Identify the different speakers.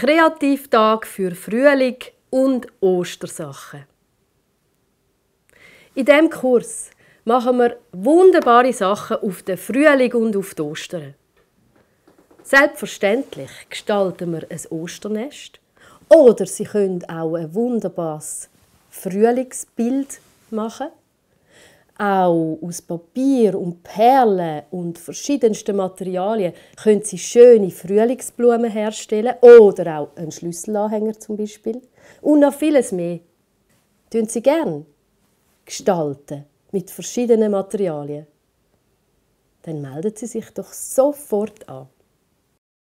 Speaker 1: Kreativtag für Frühling und Ostersachen. In diesem Kurs machen wir wunderbare Sachen auf den Frühling und auf die Ostern. Selbstverständlich gestalten wir ein Osternest oder Sie können auch ein wunderbares Frühlingsbild machen auch aus Papier und Perlen und verschiedensten Materialien können sie schöne Frühlingsblumen herstellen oder auch einen Schlüsselanhänger zum Beispiel und noch vieles mehr. Tun sie gern gestalten mit verschiedenen Materialien. Dann melden Sie sich doch sofort an.